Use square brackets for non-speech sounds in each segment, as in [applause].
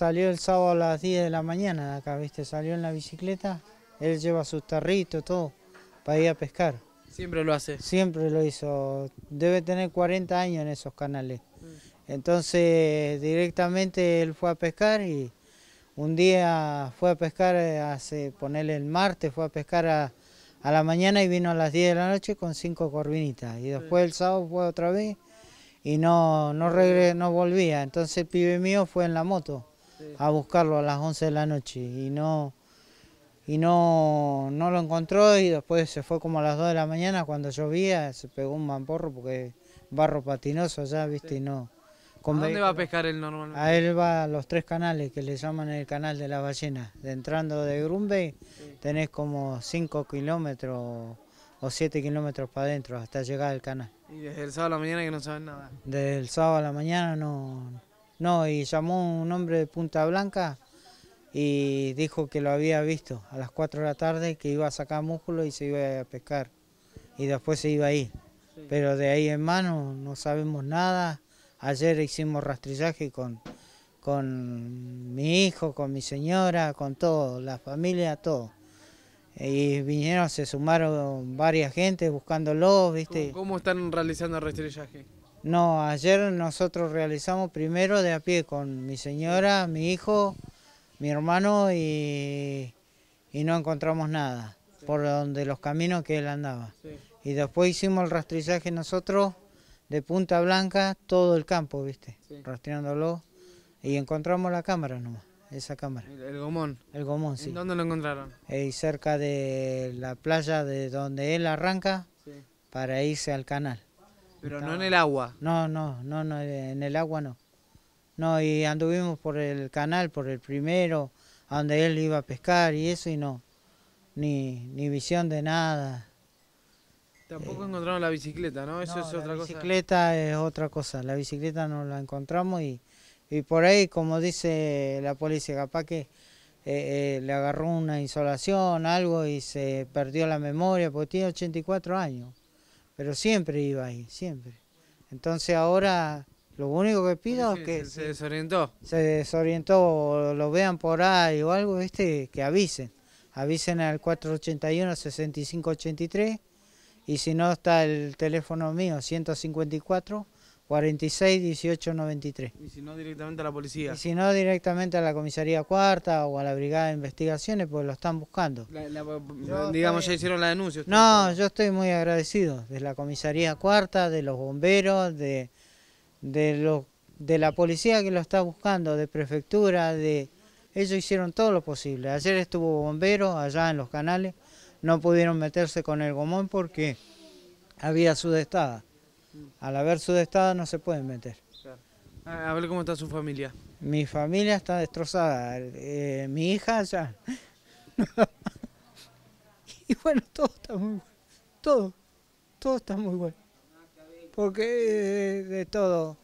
salió el sábado a las 10 de la mañana acá, ¿viste? Salió en la bicicleta, él lleva sus tarritos, todo, para ir a pescar. Siempre lo hace. Siempre lo hizo. Debe tener 40 años en esos canales. Mm. Entonces, directamente él fue a pescar y un día fue a pescar, hace ponerle el martes, fue a pescar a, la mañana y vino a las 10 de la noche con cinco corvinitas. Y después el sábado fue otra vez y no, no, no volvía. Entonces el pibe mío fue en la moto a buscarlo a las 11 de la noche y no y no, lo encontró y después se fue como a las 2 de la mañana cuando llovía, se pegó un mamporro porque barro patinoso allá, viste, y no. dónde va a pescar él normalmente? A él va a los tres canales que le llaman el canal de la ballena. entrando de Grumbe tenés como 5 kilómetros o 7 kilómetros para adentro hasta llegar al canal. ¿Y desde el sábado a la mañana que no saben nada? Desde el sábado a la mañana no, no, y llamó un hombre de Punta Blanca y dijo que lo había visto a las 4 de la tarde, que iba a sacar músculo y se iba a pescar. Y después se iba a ir. Pero de ahí en mano no sabemos nada. Ayer hicimos rastrillaje con, con mi hijo, con mi señora, con todo, la familia, todo. Y vinieron, se sumaron varias gentes buscándolo, ¿viste? ¿Cómo están realizando el rastrillaje? No, ayer nosotros realizamos primero de a pie con mi señora, mi hijo, mi hermano y, y no encontramos nada por donde los caminos que él andaba. Y después hicimos el rastrillaje nosotros de Punta Blanca, todo el campo, ¿viste? Rastreándolo y encontramos la cámara nomás, esa cámara. El, gomón. El gomón, sí. ¿Dónde lo encontraron? Eh, cerca de la playa de donde él arranca para irse al canal. Pero no en el agua. No, no, no, no, en el agua no. No, y anduvimos por el canal, por el primero, donde él iba a pescar y eso, y no. Ni, ni visión de nada. Tampoco eh, encontramos la bicicleta, ¿no? Eso es otra cosa. La bicicleta es otra cosa. La bicicleta no la encontramos y, por ahí, como dice la policía, capaz que eh, eh, le agarró una insolación, algo y se perdió la memoria, porque tiene 84 años pero siempre iba ahí, siempre. Entonces ahora lo único que pido es que... Se, desorientó. Se desorientó lo vean por ahí o algo, este, que avisen. Avisen al 481-6583 y si no está el teléfono mío, 154. 46 18 93. Y si no directamente a la policía. Y si no directamente a la comisaría cuarta o a la brigada de investigaciones, pues lo están buscando. digamos, ya hicieron la denuncia. No, yo estoy muy agradecido de la comisaría cuarta, de los bomberos, de, de, de la policía que lo está buscando, de prefectura, de ellos hicieron todo lo posible. Ayer estuvo bombero allá en los canales, no pudieron meterse con el gomón porque había sudestada Mm. Al haber su destado no se pueden meter. A ver cómo está su familia. Mi familia está destrozada. Eh, mi hija ya. [laughs] y bueno, todo está muy bueno. Todo. Todo está muy bueno. Porque eh, de, todo.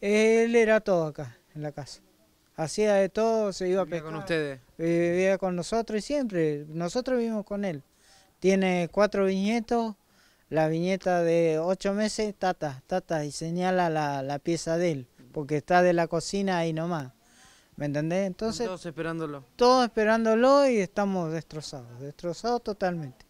Él era todo acá, en la casa. Hacía de todo, se iba a pescar. con ustedes? Vivía con nosotros y siempre. Nosotros vivimos con él. Tiene cuatro viñetos la viñeta de ocho meses, tata, tata, y señala la, la pieza de él, porque está de la cocina ahí nomás. ¿Me entendés? Entonces, todos esperándolo. Todos esperándolo y estamos destrozados, destrozados totalmente.